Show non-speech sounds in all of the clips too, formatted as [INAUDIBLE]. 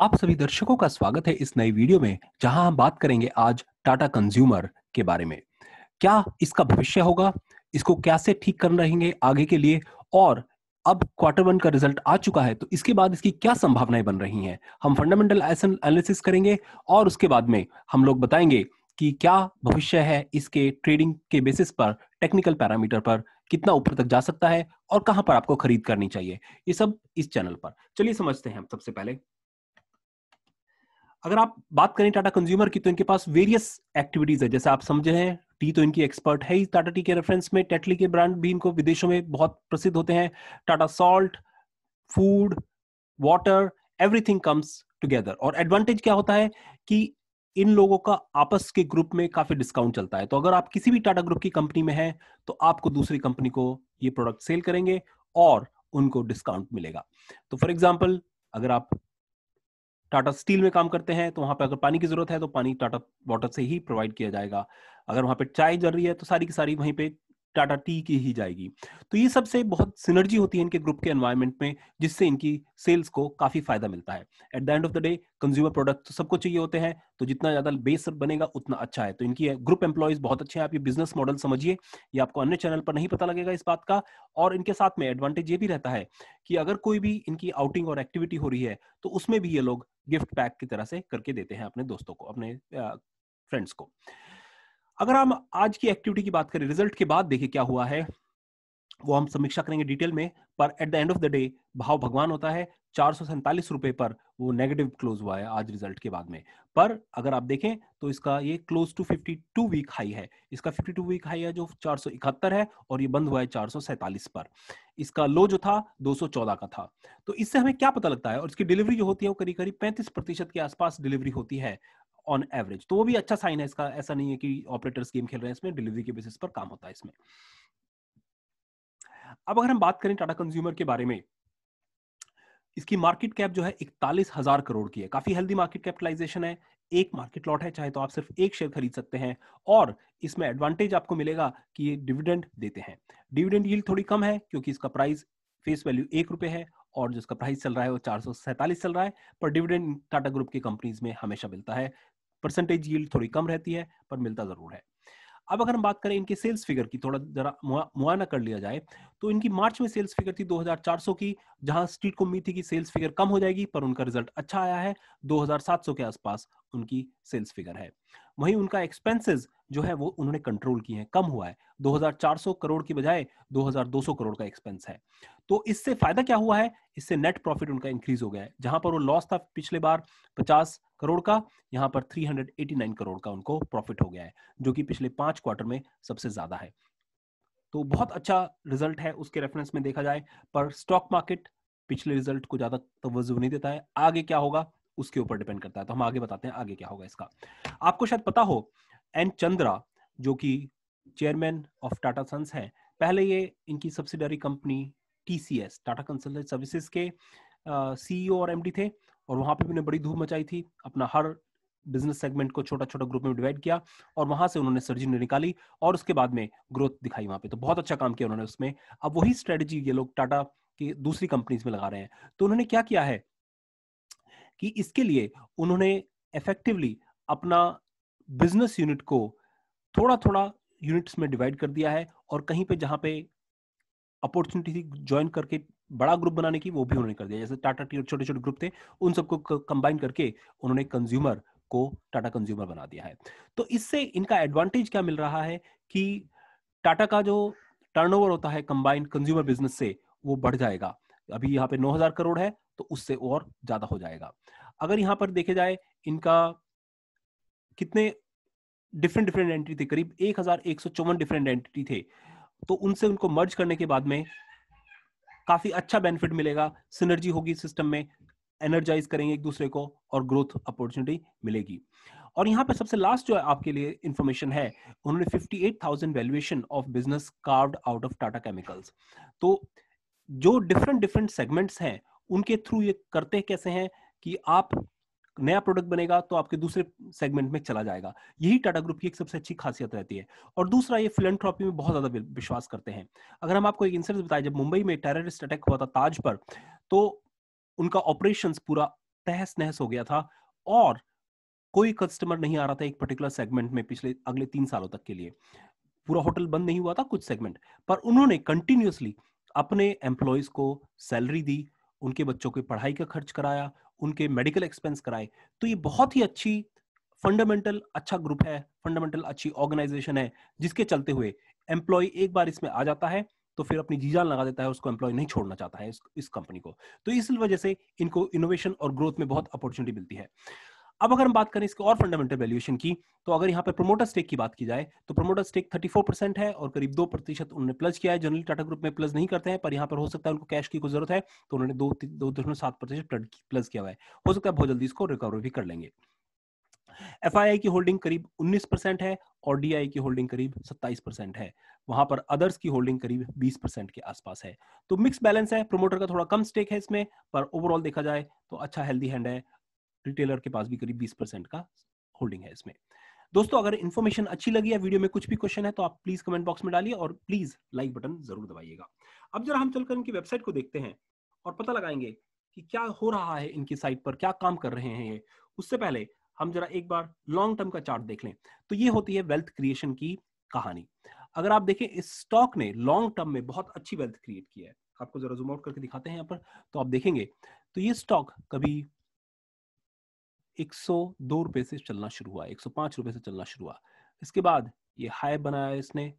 आप सभी दर्शकों का स्वागत है इस नई वीडियो में जहां हम बात करेंगे आज टाटा कंज्यूमर के बारे में क्या इसका भविष्य होगा इसको कैसे ठीक कर रहेंगे आगे के लिए और अब क्वार्टर वन का रिजल्ट आ चुका है तो इसके बाद इसकी क्या संभावनाएं बन रही हैं हम फंडामेंटल एनालिसिस करेंगे और उसके बाद में हम लोग बताएंगे कि क्या भविष्य है इसके ट्रेडिंग के बेसिस पर टेक्निकल पैरामीटर पर कितना ऊपर तक जा सकता है और कहां पर आपको खरीद करनी चाहिए ये सब इस चैनल पर चलिए समझते हैं हम सबसे पहले अगर आप बात करें टाटा कंज्यूमर की तो इनके पास वेरियस एक्टिविटीज है जैसे आप समझे हैं टी तो इनकी एक्सपर्ट है ही टाटा टी के रेफरेंस में टेटली के ब्रांड भी इनको विदेशों में बहुत प्रसिद्ध होते हैं Tata Salt food water everything comes together और एडवांटेज क्या होता है कि इन लोगों का आपस के ग्रुप में काफी डिस्काउंट चलता है तो अगर आप किसी भी टाटा ग्रुप की कंपनी में हैं तो आपको दूसरी कंपनी को ये प्रोडक्ट सेल करेंगे और उनको डिस्काउंट मिलेगा तो फॉर एग्जाम्पल अगर आप टाटा स्टील में काम करते हैं तो वहां पर अगर पानी की जरूरत है तो पानी टाटा वाटर से ही प्रोवाइड किया जाएगा अगर वहां पे चाय जल रही है तो सारी की सारी वहीं पे टाटा टी की ही जाएगी तो ये सबसे बहुत सिनर्जी होती है इनके ग्रुप के एनवायरमेंट में जिससे इनकी सेल्स को काफी फायदा मिलता है at the end of the day consumer product तो सबको चाहिए होते हैं तो जितना ज्यादा बेस बनेगा उतना अच्छा है तो इनकी ग्रुप एम्प्लॉयज बहुत अच्छे हैं आप ये बिजनेस मॉडल समझिए ये आपको अन्य चैनल पर नहीं पता लगेगा इस बात का और इनके साथ में एडवांटेज ये भी रहता है कि अगर कोई भी इनकी आउटिंग और एक्टिविटी हो रही है तो उसमें भी ये लोग गिफ्ट पैक की तरह से करके देते हैं अपने दोस्तों को अपने फ्रेंड्स को अगर हम आज की एक्टिविटी की बात करें रिजल्ट के बाद देखिए क्या हुआ है वो हम समीक्षा करेंगे डिटेल में पर at the end of the day भाव भगवान होता है चार सौ सैंतालीस रुपए पर वो नेगेटिव क्लोज हुआ है आज रिजल्ट के बाद में पर अगर आप देखें तो इसका ये close to fifty two week high है इसका फिफ्टी टू वीक हाई है जो चार सौ इकहत्तर है और ये बंद हुआ है चार सौ सैंतालीस पर इसका लो जो था दो सौ चौदह का था तो इससे हमें क्या पता लगता है और इसकी डिलीवरी जो होती है वो करीब करीब पैंतीस प्रतिशत के आसपास डिलीवरी होती है ऑन एवरेज तो वो भी अच्छा साइन है इसका ऐसा नहीं है कि ऑपरेटर्स गेम खेल रहे हैं इसमें डिलीवरी के बेसिस पर काम होता है इसमें अब अगर हम बात करें टाटा कंज्यूमर के बारे में इसकी मार्केट कैप जो है इकतालीस हजार करोड़ की है काफी हेल्दी मार्केट कैपिटलाइजेशन है एक मार्केट लॉट है चाहे तो आप सिर्फ एक शेयर खरीद सकते हैं और इसमें एडवांटेज आपको मिलेगा कि ये डिविडेंड देते हैं डिविडेंड यील्ड थोड़ी कम है क्योंकि इसका प्राइस फेस वैल्यू एक रुपए है और जिसका प्राइस चल रहा है वो चार चल रहा है पर डिविडेंड टाटा ग्रुप की कंपनीज में हमेशा मिलता है परसेंटेज यील्ड थोड़ी कम रहती है पर मिलता जरूर है अब अगर हम बात करें इनके सेल्स फिगर की थोड़ा जरा मुआयना कर लिया जाए तो इनकी मार्च में सेल्स फिगर थी 2400 की जहां स्ट्रीट को उम्मीद थी कि सेल्स फिगर कम हो जाएगी पर उनका रिजल्ट अच्छा आया है 2700 के आसपास उनकी सेल्स फिगर है वहीं उनका एक्सपेंसेस जो है वो उन्होंने कंट्रोल किए हैं कम हुआ है 2400 करोड़ की बजाय 2200 करोड़ का एक्सपेंस है तो इससे फायदा क्या हुआ है इससे नेट प्रॉफिट उनका इंक्रीज हो गया है जहां पर वो लॉस था पिछले बार 50 करोड़ का यहां पर 389 करोड़ का उनको प्रॉफिट हो गया है जो कि पिछले पांच क्वार्टर में सबसे ज्यादा है तो बहुत अच्छा रिजल्ट है उसके रेफरेंस में देखा जाए पर स्टॉक मार्केट पिछले रिजल्ट को ज्यादा तवज्जो नहीं देता है आगे क्या होगा उसके ऊपर डिपेंड करता है तो हम आगे बताते हैं आगे क्या होगा इसका आपको शायद पता हो एन चंद्रा जो कि चेयरमैन ऑफ टाटा सन्स हैं पहले ये इनकी subsidiary company TCS Tata consultant services के सीईओ e और एमडी थे और वहां पे भी उन्हें बड़ी धूम मचाई थी अपना हर बिजनेस सेगमेंट को छोटा छोटा ग्रुप में डिवाइड किया और वहां से उन्होंने सर्जरी निकाली और उसके बाद में ग्रोथ दिखाई वहां पे तो बहुत अच्छा काम किया उन्होंने उसमें अब वही स्ट्रेटजी ये लोग टाटा की दूसरी कंपनीज में लगा रहे हैं तो उन्होंने क्या किया है कि इसके लिए उन्होंने इफेक्टिवली अपना बिजनेस यूनिट को थोड़ा थोड़ा यूनिट्स में डिवाइड कर दिया है और कहीं पे जहाँ पे अपॉर्चुनिटी थी ज्वाइन करके बड़ा ग्रुप बनाने की वो भी उन्होंने कर दिया जैसे टाटा टी छोटे छोटे ग्रुप थे उन सबको कंबाइन करके उन्होंने कंज्यूमर को टाटा कंज्यूमर बना दिया है तो इससे इनका एडवांटेज क्या मिल रहा है कि टाटा का जो टर्नओवर होता है कंबाइंड कंज्यूमर बिजनेस से वो बढ़ जाएगा अभी यहाँ पे 9000 करोड़ है तो उससे और ज्यादा हो जाएगा अगर यहाँ पर देखे जाए इनका कितने डिफरेंट डिफरेंट एंट्री थे करीब एक चौवन डिफरेंट एंट्री थे तो उनसे उनको मर्ज करने के बाद में काफी अच्छा बेनिफिट मिलेगा सिनर्जी होगी सिस्टम में एनर्जाइज करेंगे एक दूसरे को और ग्रोथ अपॉर्चुनिटी मिलेगी और यहाँ पर सबसे लास्ट जो है आपके लिए इन्फॉर्मेशन है उन्होंने 58,000 valuation of business card out of Tata chemicals तो जो डिफरेंट डिफरेंट सेगमेंट्स हैं उनके थ्रू ये करते कैसे हैं कि आप नया प्रोडक्ट बनेगा तो आपके दूसरे सेगमेंट में चला जाएगा यही टाटा ग्रुप की एक सबसे अच्छी खासियत रहती है और दूसरा ये फिलेंट्रॉपी में बहुत ज्यादा विश्वास करते हैं अगर हम आपको एक इंसिडेंस बताएं जब मुंबई में टेररिस्ट अटैक हुआ था ताज पर तो उनका ऑपरेशन पूरा तहस नहस हो गया था और कोई कस्टमर नहीं आ रहा था एक पर्टिकुलर सेगमेंट में पिछले अगले तीन सालों तक के लिए पूरा होटल बंद नहीं हुआ था कुछ सेगमेंट पर उन्होंने कंटिन्यूसली अपने एम्प्लॉयज को सैलरी दी उनके बच्चों की पढ़ाई का खर्च कराया उनके मेडिकल एक्सपेंस कराए तो ये बहुत ही अच्छी फंडामेंटल अच्छा ग्रुप है फंडामेंटल अच्छी ऑर्गेनाइजेशन है जिसके चलते हुए एम्प्लॉय एक बार इसमें आ जाता है तो फिर अपनी जीजान लगा देता है उसको एम्प्लॉय नहीं छोड़ना चाहता है इस, इस कंपनी को तो इस वजह से इनको इनोवेशन और ग्रोथ में बहुत अपॉर्चुनिटी मिलती है अब अगर हम बात करें इसके और फंडामेंटल वैल्यूएशन की तो अगर यहाँ पर प्रमोटर स्टेक की बात की जाए तो प्रोमोटर स्टेक 34 परसेंट है और करीब दो प्रतिशत उन्होंने प्लस किया है जनरली टाटा ग्रुप में प्लस नहीं करते हैं पर यहाँ पर हो सकता है उनको कैश की जरूरत है तो उन्होंने दो दो दशमलव सात प्रतिशत प्लस किया हुआ है हो सकता है बहुत जल्दी इसको रिकवर भी कर लेंगे एफ की होल्डिंग करीब 19 परसेंट है और डी की होल्डिंग करीब 27 परसेंट है वहां पर अदर्स की होल्डिंग करीब 20 परसेंट के आसपास है तो मिक्स बैलेंस है प्रोमोटर का थोड़ा कम स्टेक है इसमें पर ओवरऑल देखा जाए तो अच्छा हेल्दी हैंड है रिटेलर के पास भी करीब बीस परसेंट का होल्डिंग है इसमें दोस्तों अगर इन्फॉर्मेशन अच्छी लगी है वीडियो में कुछ भी क्वेश्चन है तो आप प्लीज कमेंट बॉक्स में डालिए और प्लीज लाइक बटन जरूर दबाइएगा अब जरा हम चलकर इनकी वेबसाइट को देखते हैं और पता लगाएंगे कि क्या हो रहा है इनकी साइट पर क्या काम कर रहे हैं ये उससे पहले हम जरा एक बार लॉन्ग टर्म का चार्ट देख लें तो ये होती है वेल्थ क्रिएशन की कहानी अगर आप देखें इस स्टॉक ने लॉन्ग टर्म में बहुत अच्छी वेल्थ क्रिएट की है आपको जरा जूम आउट करके दिखाते हैं यहाँ पर तो आप देखेंगे तो ये स्टॉक कभी एक रुपए से चलना शुरू हुआ एक रुपए से चलना शुरू हुआ इसके बाद ये हाई बनाया इसने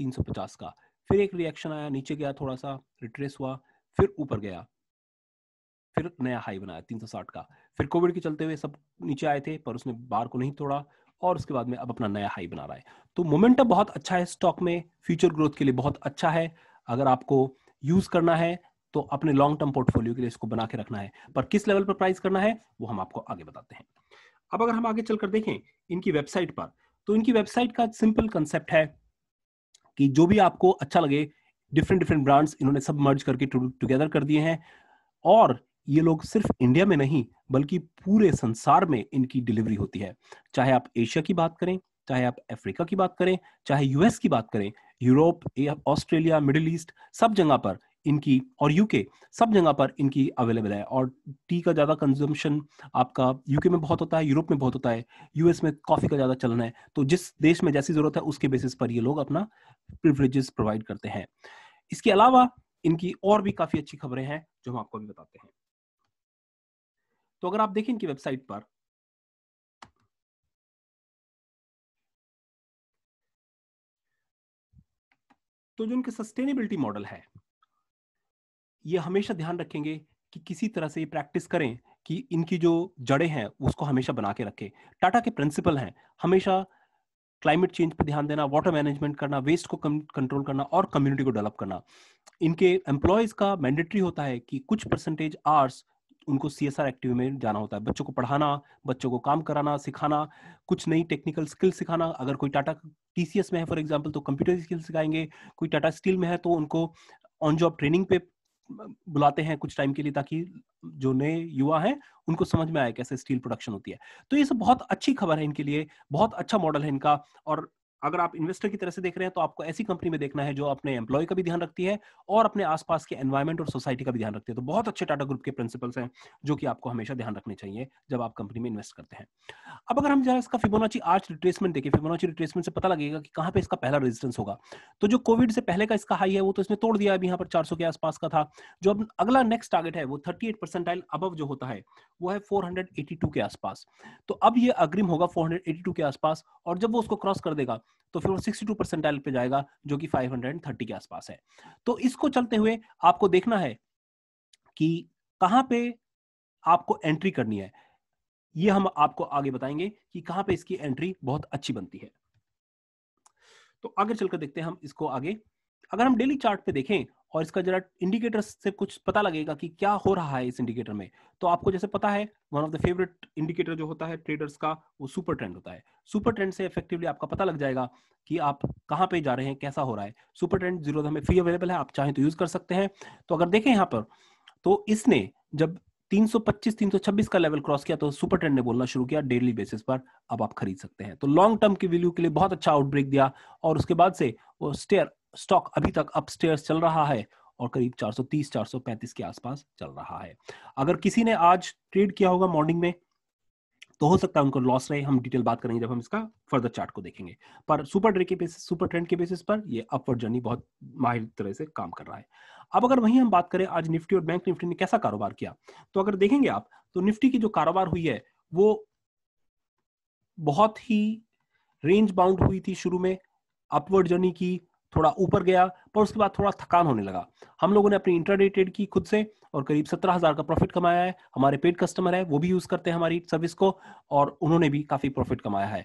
350 का फिर एक रिएक्शन आया नीचे गया थोड़ा सा रिट्रेस हुआ फिर ऊपर गया फिर नया हाई बनाया 360 का फिर कोविड के चलते हुए सब नीचे आए थे पर उसने बार को नहीं तोड़ा और उसके बाद में अब अपना नया हाई बना रहा है तो मोमेंटम बहुत अच्छा है स्टॉक में फ्यूचर ग्रोथ के लिए बहुत अच्छा है अगर आपको यूज करना है तो अपने लॉन्ग टर्म पोर्टफोलियो के लिए इसको बना के रखना है पर किस लेवल पर प्राइस करना है वो हम आपको आगे बताते हैं अब अगर हम आगे चलकर देखें इनकी वेबसाइट पर तो इनकी वेबसाइट का सिंपल कंसेप्ट है कि जो भी आपको अच्छा लगे डिफरेंट डिफरेंट ब्रांड्स इन्होंने सब मर्ज करके टुगेदर कर दिए हैं और ये लोग सिर्फ इंडिया में नहीं बल्कि पूरे संसार में इनकी डिलीवरी होती है चाहे आप एशिया की बात करें चाहे आप अफ्रीका की बात करें चाहे यूएस की बात करें यूरोप ऑस्ट्रेलिया मिडिल ईस्ट सब जगह पर इनकी और यूके सब जगह पर इनकी अवेलेबल है और टी का ज़्यादा कंजम्पशन आपका यूके में बहुत होता है यूरोप में बहुत होता है यूएस में कॉफ़ी का ज़्यादा चलन है तो जिस देश में जैसी ज़रूरत है उसके बेसिस पर ये लोग अपना प्रिवरेजेस प्रोवाइड करते हैं इसके अलावा इनकी और भी काफ़ी अच्छी खबरें हैं जो हम आपको भी बताते हैं तो अगर आप देखें इनकी वेबसाइट पर तो जो इनके सस्टेनेबिलिटी मॉडल है ये हमेशा ध्यान रखेंगे कि किसी तरह से ये प्रैक्टिस करें कि इनकी जो जड़ें हैं उसको हमेशा बना के रखें टाटा के प्रिंसिपल हैं हमेशा क्लाइमेट चेंज पर ध्यान देना वाटर मैनेजमेंट करना वेस्ट को कंट्रोल करना और कम्युनिटी को डेवलप करना इनके एम्प्लॉयज का मैंडेटरी होता है कि कुछ परसेंटेज आर्स उनको सी एस आर एक्टिव में जाना होता है बच्चों को पढ़ाना बच्चों को काम कराना सिखाना कुछ नई टेक्निकल स्किल सिखाना अगर कोई टाटा टी सी एस में है फॉर एग्जाम्पल तो कंप्यूटर स्किल सिखाएंगे कोई टाटा स्टील में है तो उनको ऑन जॉब ट्रेनिंग पे बुलाते हैं कुछ टाइम के लिए ताकि जो नए युवा हैं उनको समझ में आए कैसे स्टील प्रोडक्शन होती है तो ये सब बहुत अच्छी खबर है इनके लिए बहुत अच्छा मॉडल है इनका और अगर आप इन्वेस्टर की तरह से देख रहे हैं तो आपको ऐसी कंपनी में देखना है जो अपने एम्प्लॉय का भी ध्यान रखती है और अपने आसपास के एनवायरमेंट और सोसाइटी का भी ध्यान रखती है तो बहुत अच्छे टाटा ग्रुप के प्रिंसिपल्स हैं जो कि आपको हमेशा ध्यान रखने चाहिए जब आप कंपनी में इन्वेस्ट करते हैं अब अगर हम जरा इसका फिबोनाची आर्च रिट्रेसमेंट देखें फिबोनाची रिट्रेसमेंट से पता लगेगा कि कहाँ पे इसका पहला रेजिस्टेंस होगा तो जो कोविड से पहले का इसका हाई है वो तो इसने तोड़ दिया अभी यहाँ पर चार के आसपास का था जो अब अगला नेक्स्ट टारगेट है वो एट परसेंटाइल अब जो होता है वो है टू के आसपास तो अब ये अग्रिम होगा टू के आसपास और जब वो उसको क्रॉस कर देगा तो फिर वो 62 परसेंटाइल पे जाएगा जो कि 530 के आसपास है तो इसको चलते हुए आपको देखना है कि कहाँ पे आपको एंट्री करनी है ये हम आपको आगे बताएंगे कि कहाँ पे इसकी एंट्री बहुत अच्छी बनती है तो आगे चलकर देखते हैं हम इसको आगे अगर हम डेली चार्ट पे देखें और इसका जरा इंडिकेटर से कुछ पता लगेगा कि क्या हो रहा है इस इंडिकेटर में तो आपको जैसे पता है one of the favourite indicator जो होता है ट्रेडर्स का वो सुपर ट्रेंड होता है सुपर ट्रेंड से इफेक्टिवली आपका पता लग जाएगा कि आप कहाँ पे जा रहे हैं कैसा हो रहा है सुपर ट्रेंड जीरो हमें फ्री अवेलेबल है आप चाहें तो यूज कर सकते हैं तो अगर देखें यहाँ पर तो इसने जब 325 326 का लेवल क्रॉस किया तो सुपर ट्रेंड ने बोलना शुरू किया डेली बेसिस पर अब आप खरीद सकते हैं तो लॉन्ग टर्म की वैल्यू के लिए बहुत अच्छा आउटब्रेक दिया और उसके बाद से वो स्टेयर स्टॉक अभी तक अपस्टेयर चल रहा है और करीब 430 435 के आसपास चल रहा है अगर किसी ने आज ट्रेड किया होगा मॉर्निंग में तो हो सकता है उनको लॉस रहे हम डिटेल बात करेंगे जब हम इसका फर्दर चार्ट को देखेंगे पर सुपर ट्रेड के बेसिस सुपर ट्रेंड के बेसिस पर ये अपवर्ड जर्नी बहुत माहिर तरह से काम कर रहा है अब अगर वहीं हम बात करें आज निफ्टी और बैंक निफ्टी ने कैसा कारोबार किया तो अगर देखेंगे आप तो निफ्टी की जो कारोबार हुई है वो बहुत ही रेंज बाउंड हुई थी शुरू में अपवर्ड जर्नी की थोड़ा ऊपर गया पर उसके बाद थोड़ा थकान होने लगा हम लोगों ने अपनी इंटरडेटेड ट्रेड की खुद से और करीब सत्रह हजार का प्रॉफिट कमाया है हमारे पेड कस्टमर है वो भी यूज करते हैं हमारी सर्विस को और उन्होंने भी काफी प्रॉफिट कमाया है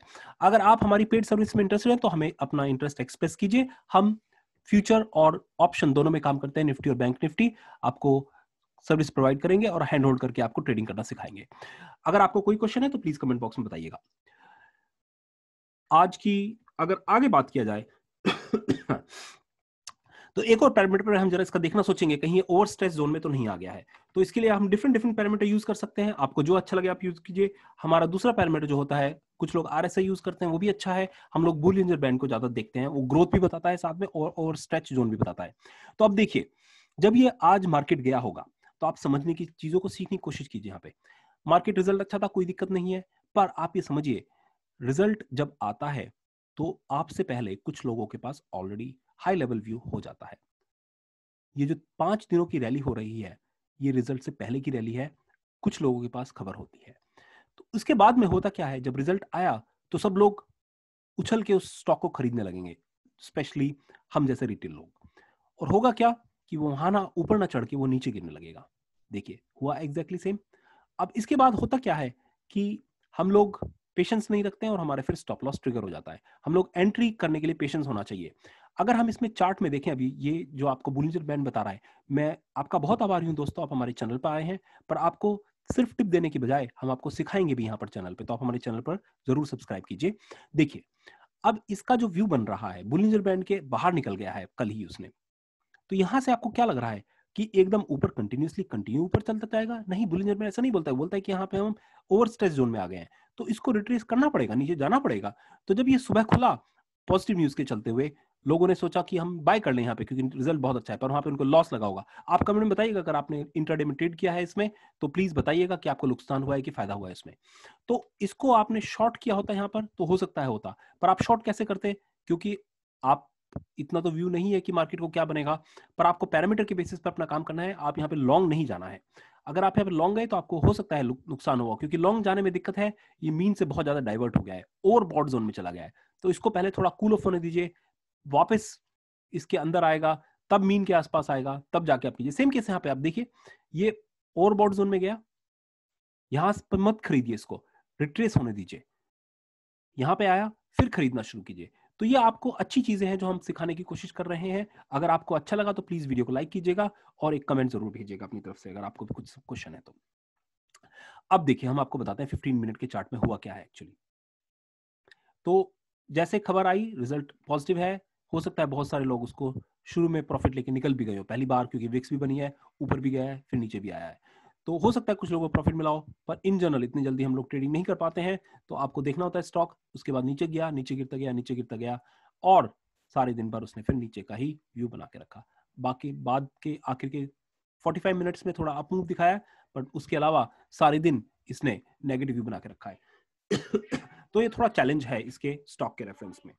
अगर आप हमारी पेड सर्विस में इंटरेस्टेड हैं तो हमें अपना इंटरेस्ट एक्सप्रेस कीजिए हम फ्यूचर और ऑप्शन दोनों में काम करते हैं निफ्टी और बैंक निफ्टी आपको सर्विस प्रोवाइड करेंगे और हैंड होल्ड करके आपको ट्रेडिंग करना सिखाएंगे अगर आपको कोई क्वेश्चन है तो प्लीज कमेंट बॉक्स में बताइएगा आज की अगर आगे बात किया जाए तो एक और पैरामीटर पर हम जरा इसका देखना सोचेंगे कहीं ओवर स्ट्रेस जोन में तो नहीं आ गया है तो इसके लिए हम डिफरेंट डिफरेंट पैरामीटर यूज कर सकते हैं आपको जो अच्छा लगे आप यूज कीजिए हमारा दूसरा पैरामीटर जो होता है कुछ लोग आर यूज करते हैं वो भी अच्छा है हम लोग बुल इंजर बैंड को ज्यादा देखते हैं वो ग्रोथ भी बताता है साथ में और ओवर स्ट्रेच जोन भी बताता है तो अब देखिए जब ये आज मार्केट गया होगा तो आप समझने की चीजों को सीखने की कोशिश कीजिए यहाँ पे मार्केट रिजल्ट अच्छा था कोई दिक्कत नहीं है पर आप ये समझिए रिजल्ट जब आता है तो आपसे पहले कुछ लोगों के पास ऑलरेडी हाई लेवल व्यू हो जाता है ये जो पांच दिनों की रैली हो रही है ये रिजल्ट से पहले की रैली है कुछ लोगों के पास खबर होती है तो उसके बाद में होता क्या है जब रिजल्ट आया तो सब लोग उछल के उस स्टॉक को खरीदने लगेंगे स्पेशली हम जैसे रिटेल लोग और होगा क्या कि वो वहां ना ऊपर ना चढ़ के वो नीचे गिरने लगेगा देखिए हुआ एग्जैक्टली exactly सेम अब इसके बाद होता क्या है कि हम लोग पेशेंस नहीं रखते हैं और हमारे फिर स्टॉप लॉस ट्रिगर हो जाता है हम लोग एंट्री करने के लिए पेशेंस होना चाहिए अगर हम इसमें चार्ट में देखें अभी ये जो आपको बुलिंजर बैंड बता रहा है मैं आपका बहुत आभारी हूँ दोस्तों आप हमारे चैनल पर आए हैं पर आपको सिर्फ टिप देने के बजाय हम आपको सिखाएंगे भी यहाँ पर चैनल पे तो आप हमारे चैनल पर जरूर सब्सक्राइब कीजिए देखिए अब इसका जो व्यू बन रहा है बुलिंजर बैंड के बाहर निकल गया है कल ही उसने तो यहाँ से आपको क्या लग रहा है कि एकदम ऊपर कंटिन्यूसली कंटिन्यू ऊपर चलता जाएगा नहीं बुलिंग में ऐसा नहीं बोलता है बोलता है कि यहाँ पे हम ओवर स्ट्रेस जोन में आ गए हैं तो इसको रिट्रेस करना पड़ेगा नीचे जाना पड़ेगा तो जब ये सुबह खुला पॉजिटिव न्यूज के चलते हुए लोगों ने सोचा कि हम बाय कर लें यहाँ पे क्योंकि रिजल्ट बहुत अच्छा है पर वहाँ पे उनको लॉस लगा होगा आप कमेंट में बताइएगा अगर आपने इंटरडे में ट्रेड किया है इसमें तो प्लीज बताइएगा कि आपको नुकसान हुआ है कि फायदा हुआ है इसमें तो इसको आपने शॉर्ट किया होता है यहाँ पर तो हो सकता है होता पर आप शॉर्ट कैसे करते क्योंकि आप इतना तो व्यू नहीं है कि मार्केट को क्या बनेगा पर आपको पैरामीटर के बेसिस पर अपना काम करना है आप यहाँ पे लॉन्ग नहीं जाना है अगर आप यहाँ पे लॉन्ग गए तो आपको हो सकता है नुकसान होगा क्योंकि लॉन्ग जाने में दिक्कत है ये मीन से बहुत ज्यादा डाइवर्ट हो गया है ओवर बॉड जोन में चला गया है तो इसको पहले थोड़ा कूल ऑफ होने दीजिए वापस इसके अंदर आएगा तब मीन के आसपास आएगा तब जाके आप कीजिए सेम केस यहाँ पे आप देखिए ये ओवर बॉड जोन में गया यहां पर मत खरीदिए इसको रिट्रेस होने दीजिए यहां पे आया फिर खरीदना शुरू कीजिए तो ये आपको अच्छी चीजें हैं जो हम सिखाने की कोशिश कर रहे हैं अगर आपको अच्छा लगा तो प्लीज वीडियो को लाइक कीजिएगा और एक कमेंट जरूर भेजिएगा अपनी तरफ से अगर आपको कुछ क्वेश्चन है तो अब देखिए हम आपको बताते हैं फिफ्टीन मिनट के चार्ट में हुआ क्या है एक्चुअली तो जैसे खबर आई रिजल्ट पॉजिटिव है हो सकता है बहुत सारे लोग उसको शुरू में प्रॉफिट लेके निकल भी गए हो पहली बार क्योंकि विक्स भी बनी है ऊपर भी गया है फिर नीचे भी आया है तो हो सकता है कुछ लोगों को प्रॉफिट मिलाओ पर इन जनरल इतनी जल्दी हम लोग ट्रेडिंग नहीं कर पाते हैं तो आपको देखना होता है स्टॉक उसके बाद नीचे गया नीचे गिरता गया नीचे गिरता गया और सारे दिन भर उसने फिर नीचे का ही व्यू बना के रखा बाकी बाद के आखिर के 45 मिनट्स में थोड़ा अप मूव दिखाया बट उसके अलावा सारे दिन इसने नेगेटिव व्यू बना के रखा है [COUGHS] तो ये थोड़ा चैलेंज है इसके स्टॉक के रेफरेंस में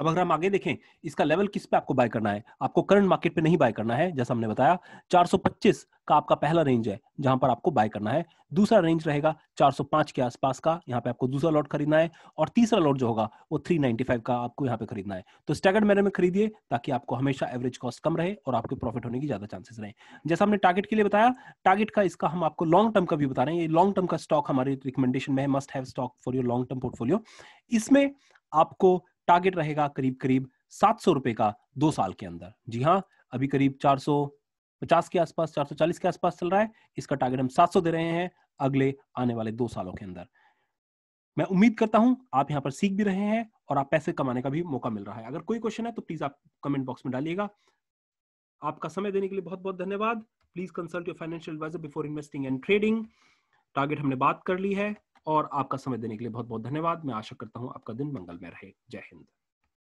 अब अगर हम आगे देखें इसका लेवल किस पे आपको बाय करना है आपको करंट मार्केट पे नहीं बाय करना है जैसा हमने बताया 425 का आपका पहला रेंज है जहां पर आपको बाय करना है दूसरा रेंज रहेगा 405 के आसपास का यहाँ पे आपको दूसरा लॉट खरीदना है और तीसरा लॉट जो होगा वो 395 का आपको यहाँ पे खरीदना है तो स्टैगर्ड मैनर में खरीदिए ताकि आपको हमेशा एवरेज कॉस्ट कम रहे और आपके प्रॉफिट होने की ज्यादा चांसेस रहे जैसा हमने टारगेट के लिए बताया टारगेट का इसका हम आपको लॉन्ग टर्म का भी बता रहे हैं ये लॉन्ग टर्म का स्टॉक हमारे रिकमेंडेशन में है must have stock for your long term portfolio इसमें आपको टारगेट रहेगा करीब करीब सात सौ रुपए का दो साल के अंदर जी हाँ अभी करीब चार सौ पचास के आसपास चार सौ चालीस के आसपास चल रहा है इसका टारगेट हम सात सौ दे रहे हैं अगले आने वाले दो सालों के अंदर मैं उम्मीद करता हूं आप यहाँ पर सीख भी रहे हैं और आप पैसे कमाने का भी मौका मिल रहा है अगर कोई क्वेश्चन है तो प्लीज आप कमेंट बॉक्स में डालिएगा आपका समय देने के लिए बहुत बहुत धन्यवाद please consult your financial advisor before investing and trading target हमने बात कर ली है और आपका समय देने के लिए बहुत बहुत धन्यवाद मैं आशा करता हूँ आपका दिन मंगलमय रहे जय हिंद